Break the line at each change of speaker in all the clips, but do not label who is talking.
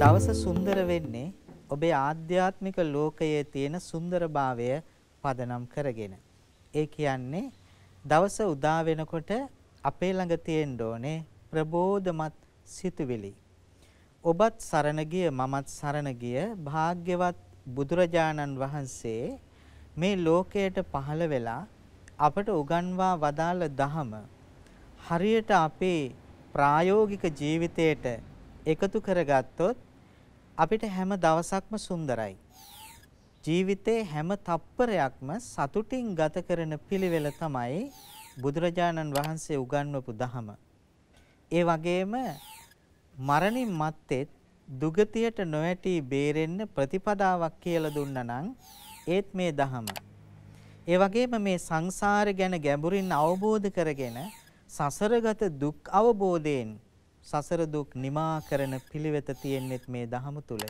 දවස සුන්දර වෙන්නේ ඔබේ ආධ්‍යාත්මික ලෝකයේ තියෙන සුන්දරභාවය පදනම් කරගෙන. ඒ කියන්නේ දවස උදා වෙනකොට අපේ ළඟ තියෙන්න ඕනේ ප්‍රබෝධමත් සිතුවිලි. ඔබත් සරණ ගිය මමත් සරණ ගිය භාග්‍යවත් බුදුරජාණන් වහන්සේ මේ ලෝකයට පහළ වෙලා අපට උගන්වා වදාළ දහම හරියට අපේ ප්‍රායෝගික ජීවිතයට එකතු කරගත්තොත් අපිට හැම දවසක්ම සුන්දරයි. ජීවිතේ හැම තප්පරයක්ම සතුටින් ගත කරන පිළිවෙල තමයි බුදුරජාණන් වහන්සේ උගන්වපු දහම. ඒ වගේම මරණින් මත්තෙත් දුගතියට නොඇටි බේරෙන්න ප්‍රතිපදාවක් කියලා දුන්නා නම් ඒත් මේ දහම ඒ වගේම මේ සංසාර ගැන ගැඹුරින් අවබෝධ කරගෙන සසරගත දුක් අවබෝධයෙන් සසර දුක් නිමා කරන පිළිවෙත තියෙන්නේත් මේ දහම තුල.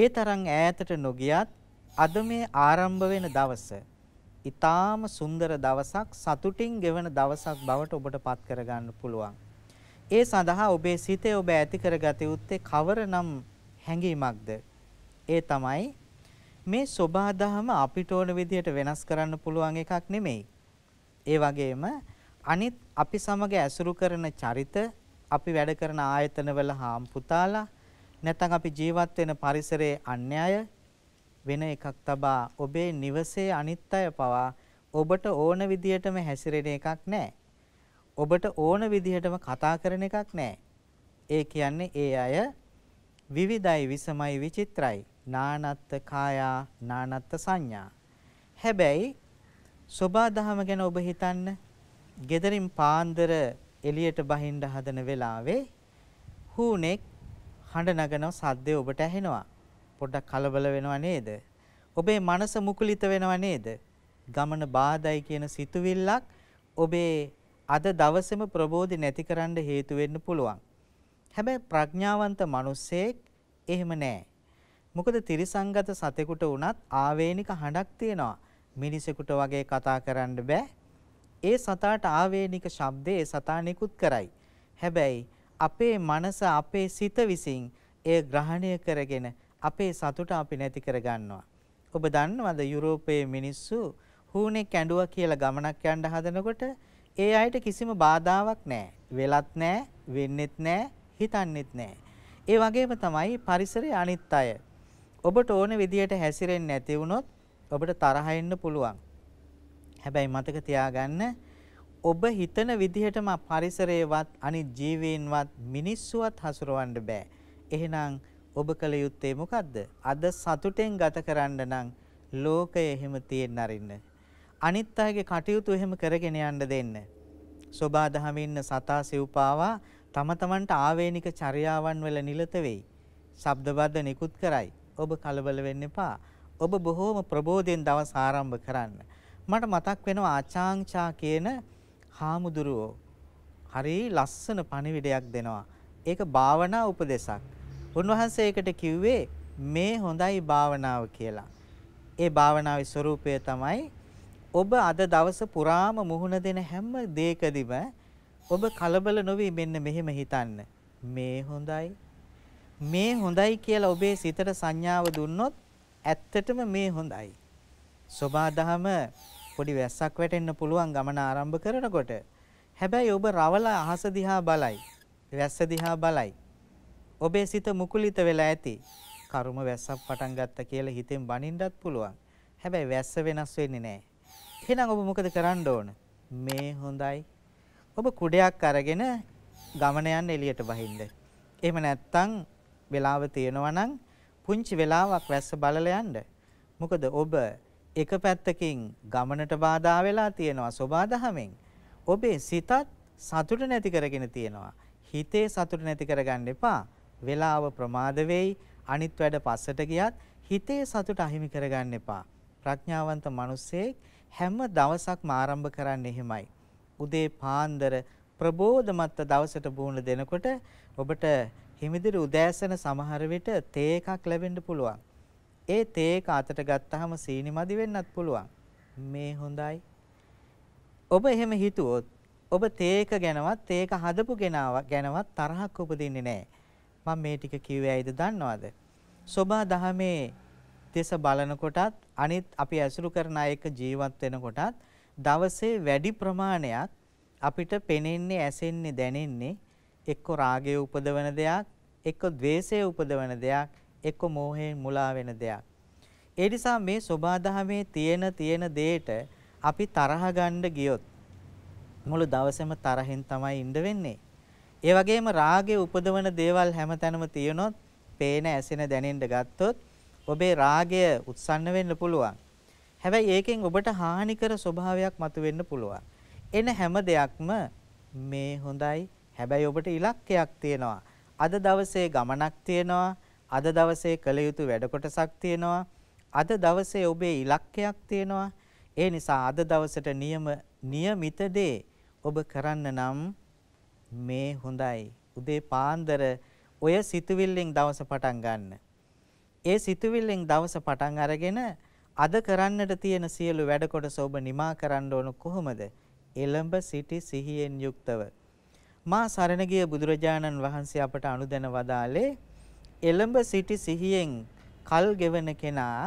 ඒ තරම් ඈතට නොගියත් අද මේ ආරම්භ වෙන දවස ඊටාම සුන්දර දවසක් සතුටින් ගෙවන දවසක් බවට ඔබට පත් කරගන්න පුළුවන්. ඒ සඳහා ඔබේ සිතේ ඔබ ඇති කරගත යුත්තේ කවරනම් හැඟීමක්ද? ඒ තමයි මේ සෝබාදහම අපිට ඕන විදිහට වෙනස් කරන්න පුළුවන් එකක් නෙමෙයි. ඒ වගේම අනිත් අපි සමග ඇසුරු කරන චරිත අපි වැඩ කරන ආයතනවල හාම් පුතාලා නැත්නම් අපි ජීවත් වෙන පරිසරයේ අන්‍ය අය වෙන එකක් තබා ඔබේ නිවසේ අනිත් අය පවා ඔබට ඕන විදිහටම හැසිරෙන එකක් නැහැ. ඔබට ඕන විදිහටම කතා කරන එකක් නැහැ. ඒ කියන්නේ ඒ අය විවිධයි විසමයි විචිත්‍රයි. නානත්ත් කායා නානත්ත් සංඥා. හැබැයි සෝබා දහම ගැන ඔබ හිතන්න. gederin පාන්දර එළියට බහින්න හදන වෙලාවේ හුණෙක් හඬ නගන සද්දේ ඔබට ඇහෙනවා. පොඩ්ඩක් කලබල වෙනව නේද? ඔබේ මනස මුකුලිත වෙනව නේද? ගමන බාධයි කියන සිතුවිල්ලක් ඔබේ අද දවසේම ප්‍රබෝධි නැති කරන්න හේතු වෙන්න පුළුවන්. හැබැයි ප්‍රඥාවන්ත මිනිසෙක් එහෙම නැහැ. මොකද තිරිසංගත සතෙකුට වුණත් ආවේනික හඬක් තියෙනවා. මිනිසෙකුට වගේ කතා කරන්න බෑ. ඒ සතාට ආවේනික ශබ්දේ සතා නිකුත් කරයි. හැබැයි අපේ මනස අපේ සිත විසින් එය ග්‍රහණය කරගෙන අපේ සතුට අපි නැති කරගන්නවා. ඔබ දන්නවද යුරෝපයේ මිනිස්සු හූනේ කැඬුවා කියලා ගමනක් යන්න හදනකොට ඒ අයට කිසිම බාධාවක් නැහැ. වෙලත් නැහැ, වෙන්නෙත් නැහැ, හිතන්නෙත් නැහැ. ඒ වගේම තමයි පරිසරයේ අනිත් අය. ඔබට ඕන විදියට හැසිරෙන්නේ නැති වුණොත් ඔබට තරහ එන්න පුළුවන්. හැබැයි මතක තියාගන්න ඔබ හිතන විදිහටම පරිසරයේවත් අනිත් ජීවීන්වත් මිනිස්සුවත් හසුරවන්න බෑ. එහෙනම් ඔබ කළ යුත්තේ මොකද්ද? අද සතුටෙන් ගත කරන්න නම් ලෝකය එහෙම තියෙන්න අරින්න. අනිත් අයගේ කටයුතු එහෙම කරගෙන යන්න දෙන්න. සෝබාදහමින් ඉන්න සතා සිව්පාවා තම තමන්ට ආවේනික චර්යාවන් වල නිරත වෙයි. ශබ්දබද්ද නිකුත් කරයි. ඔබ කලබල වෙන්න එපා. ඔබ බොහෝම ප්‍රබෝධයෙන් දවස් ආරම්භ කරන්න. මට මතක් වෙනවා ආචාංචා කියන හාමුදුරුවෝ හරි ලස්සන පණිවිඩයක් දෙනවා. ඒක භාවනා උපදේශක්. උන්වහන්සේ ඒකට කිව්වේ මේ හොඳයි භාවනාව කියලා. ඒ භාවනාවේ ස්වરૂපය තමයි ඔබ අද දවස පුරාම මුහුණ දෙන හැම දෙයකදීම ඔබ කලබල නොවී මෙන්න මෙහෙම හිතන්න. මේ හොඳයි මේ හොඳයි කියලා ඔබේ සිතට සංඥාව දුන්නොත් ඇත්තටම මේ හොඳයි. සබාදහම පොඩි වැස්සක් වැටෙන්න පුළුවන් ගමන ආරම්භ කරනකොට. හැබැයි ඔබ රවල අහස දිහා බලයි. වැස්ස දිහා බලයි. ඔබේ සිත මුකුලිත වෙලා ඇති. කරුම වැස්සක් පටන් ගත්තා කියලා හිතෙන් බනින්නත් පුළුවන්. හැබැයි වැස්ස වෙනස් වෙන්නේ නැහැ. එහෙනම් ඔබ මොකද කරන්න ඕන? මේ හොඳයි. ඔබ කුඩයක් අරගෙන ගමන යන්න එළියට බහින්න. එහෙම නැත්නම් වෙලාව තියෙනවා නම් පුංචි වෙලාවක් වැස්ස බලලා යන්න. මොකද ඔබ එක පැත්තකින් ගමනට බාධා වෙලා තියෙනවා සෝබාදහමෙන්. ඔබේ සිතත් සතුට නැති කරගෙන තියෙනවා. හිතේ සතුට නැති කරගන්න එපා. වෙලාව ප්‍රමාද වෙයි. අනිත් වැඩ පස්සට ගියත් හිතේ සතුට අහිමි කරගන්න එපා. ප්‍රඥාවන්ත මිනිස්සෙක් හැම දවසක්ම ආරම්භ කරන්නේ එහෙමයි. උදේ පාන්දර ප්‍රබෝධමත් දවසට බුණ දෙනකොට ඔබට හිමිදිරි උදෑසන සමහර විට තේ එකක් ලැබෙන්න පුළුවන්. ඒ තේ එක අතට ගත්තාම සීනි මදි වෙන්නත් පුළුවන්. මේ හොඳයි. ඔබ එහෙම හිතුවොත් ඔබ තේ එක ගැනවත් තේ එක හදපු කෙනාව ගැනවත් තරහක් උපදින්නේ නැහැ. මම මේ ටික කිව්වේ ඇයිද දන්නවද? සෝබා දහමේ දෙස බලනකොටත් අනිත් අපි ඇසුරු කරන අය එක්ක ජීවත් වෙනකොටත් දවසේ වැඩි ප්‍රමාණයක් අපිට පෙනෙන්නේ ඇසෙන්නේ දැනෙන්නේ එක්ක රාගය උපදවන දෙයක්, එක්ක ద్వේෂය උපදවන දෙයක්, එක්ක මෝහයෙන් මුලා වෙන දෙයක්. ඒ නිසා මේ සෝබාදහමේ තියෙන තියෙන දෙයට අපි තරහ ගන්න ගියොත් මුළු දවසම තරහෙන් තමයි ඉඳ වෙන්නේ. ඒ වගේම රාගය උපදවන දේවල් හැමතැනම තියෙනොත් පේන ඇසෙන දැනෙන්න ගත්තොත් ඔබේ රාගය උත්සන්න වෙන්න පුළුවන්. හැබැයි ඒකෙන් ඔබට හානි කර ස්වභාවයක් මතුවෙන්න පුළුවන්. එන හැම දෙයක්ම මේ හොඳයි හැබැයි ඔබට ඉලක්කයක් තියෙනවා. අද දවසේ ගමනක් තියෙනවා. අද දවසේ කළ යුතු වැඩ කොටසක් තියෙනවා. අද දවසේ ඔබේ ඉලක්කයක් තියෙනවා. ඒ නිසා අද දවසට නියම નિયમિત දේ ඔබ කරන්න නම් මේ හොඳයි. උදේ පාන්දර ඔය සිතුවිල්ලෙන් දවස පටන් ගන්න. ඒ සිතුවිල්ලෙන් දවස පටන් අරගෙන අද කරන්නට තියෙන සියලු වැඩ කොටස ඔබ නිමා කරන්න ඕන කොහොමද? එළඹ සිටි සිහියෙන් යුක්තව. මා සරණ ගිය බුදුරජාණන් වහන්සේ අපට අනුදැන වදාලේ එළඹ සිටි සිහියෙන් කල් ගෙවන කෙනා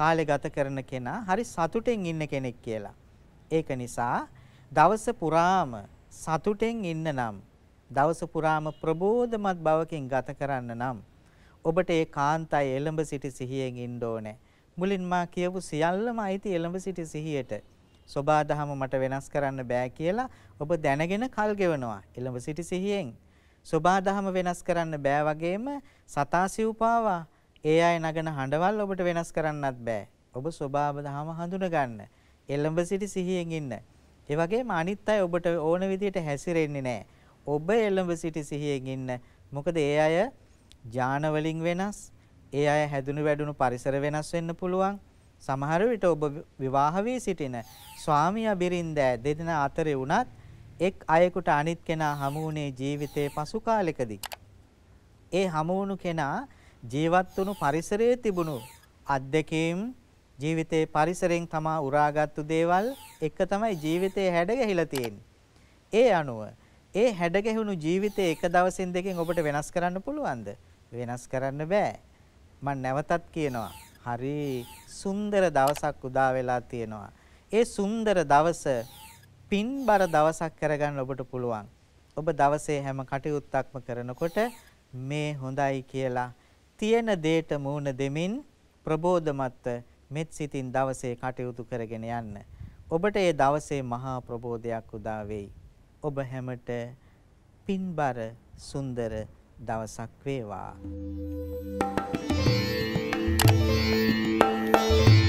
කාලේ ගත කරන කෙනා හරි සතුටෙන් ඉන්න කෙනෙක් කියලා. ඒක නිසා දවස පුරාම සතුටෙන් ඉන්න නම් දවස පුරාම ප්‍රබෝධමත් බවකින් ගත කරන්න නම් ඔබට ඒ කාන්තයි එළඹ සිටි සිහියෙන් ඉන්න ඕනේ. මුලින් මා කියපු සියල්ලම අයිති එළඹ සිටි සිහියට. සෝබා දහම මට වෙනස් කරන්න බෑ කියලා ඔබ දැනගෙන කල් ගෙවනවා. එළඹ සිටි සිහියෙන්. සෝබා දහම වෙනස් කරන්න බෑ වගේම සතා සිව්පාවා ඒ අය නගන හඬවල් ඔබට වෙනස් කරන්නත් බෑ. ඔබ ස්වභාව දහම හඳුනගන්න. එළඹ සිටි සිහියෙන් ඉන්න. ඒ වගේම අනිත් අය ඔබට ඕන විදිහට හැසිරෙන්නේ නැහැ. ඔබ එළඹ සිටි සිහියෙන් ඉන්න. මොකද ඒ අය ඥාන වෙනස්, ඒ අය හැදුණු වැඩුණු පරිසර වෙනස් වෙන්න පුළුවන්. සමහර විට ඔබ විවාහ වී සිටින ස්වාමියා බිරින්දෑ දෙදෙනා අතරේ වුණත් එක් අයෙකුට අනිත් කෙනා හමු වුණේ ජීවිතයේ පසු කාලෙකදී. ඒ හමු වුණු කෙනා ජීවත් වුණු පරිසරයේ තිබුණු අද්දකීම් ජීවිතේ පරිසරයෙන් තමා උරාගත්තු දේවල් එක තමයි ජීවිතේ හැඩගැහිලා තියෙන්නේ. ඒ අනුව ඒ හැඩගැහුණු ජීවිතේ එක දවසින් දෙකෙන් ඔබට වෙනස් කරන්න පුළුවන්ද? වෙනස් කරන්න බෑ. මම නැවතත් කියනවා. හරි සුන්දර දවසක් උදා වෙලා තියෙනවා. ඒ සුන්දර දවස පින්බර දවසක් කරගන්න ඔබට පුළුවන්. ඔබ දවසේ හැම කටයුත්තක්ම කරනකොට මේ හොඳයි කියලා තියෙන දේට මූණ දෙමින් ප්‍රබෝධමත්ව මෙත් සිතින් දවසේ කටයුතු කරගෙන යන්න. ඔබට ඒ දවසේ මහා ප්‍රබෝධයක් උදා වෙයි. ඔබ හැමට පින්බර සුන්දර දවසක් වේවා. Thank you. Thank you.